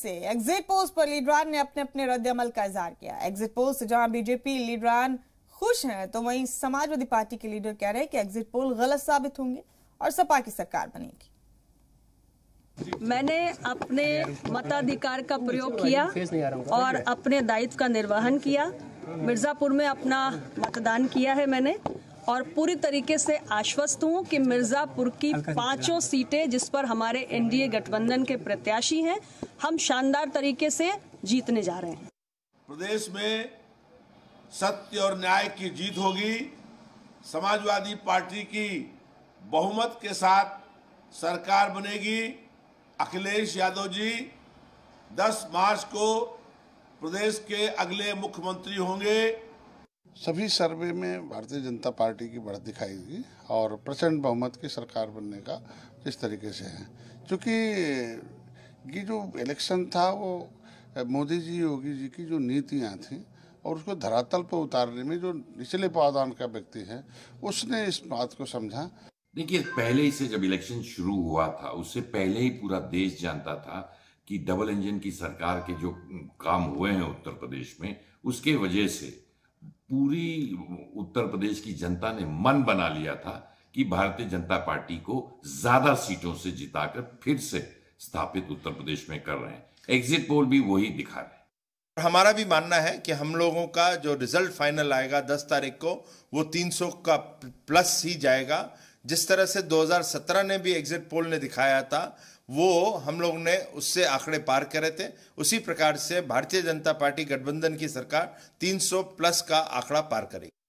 से exit polls पर लीडरान ने अपने अपने रद्द अमल का इजहार किया एग्जिट पोल से जहां बीजेपी लीडरान खुश हैं तो वहीं समाजवादी पार्टी के लीडर कह रहे हैं कि एग्जिट पोल गलत साबित होंगे और सपा की सरकार बनेगी मैंने अपने मताधिकार का प्रयोग किया और अपने दायित्व का निर्वहन किया मिर्जापुर में अपना मतदान किया है मैंने और पूरी तरीके से आश्वस्त हूँ कि मिर्जापुर की पांचों सीटें जिस पर हमारे एनडीए गठबंधन के प्रत्याशी हैं हम शानदार तरीके से जीतने जा रहे हैं प्रदेश में सत्य और न्याय की जीत होगी समाजवादी पार्टी की बहुमत के साथ सरकार बनेगी अखिलेश यादव जी 10 मार्च को प्रदेश के अगले मुख्यमंत्री होंगे सभी सर्वे में भारतीय जनता पार्टी की बढ़त दिखाई दी और प्रचंड बहुमत की सरकार बनने का जिस तरीके से है क्योंकि ये जो इलेक्शन था वो मोदी जी योगी जी की जो नीतियाँ थीं और उसको धरातल पर उतारने में जो निचले पादान का व्यक्ति है उसने इस बात को समझा देखिए पहले ही से जब इलेक्शन शुरू हुआ था उससे पहले ही पूरा देश जानता था कि डबल इंजन की सरकार के जो काम हुए हैं उत्तर प्रदेश में उसके वजह से पूरी उत्तर प्रदेश की जनता ने मन बना लिया था कि भारतीय जनता पार्टी को ज्यादा सीटों से जिताकर फिर से स्थापित उत्तर प्रदेश में कर रहे हैं एग्जिट पोल भी वही दिखा रहे हैं हमारा भी मानना है कि हम लोगों का जो रिजल्ट फाइनल आएगा 10 तारीख को वो 300 का प्लस ही जाएगा जिस तरह से 2017 ने भी एग्जिट पोल ने दिखाया था वो हम लोग ने उससे आंकड़े पार करे थे उसी प्रकार से भारतीय जनता पार्टी गठबंधन की सरकार 300 प्लस का आंकड़ा पार करेगी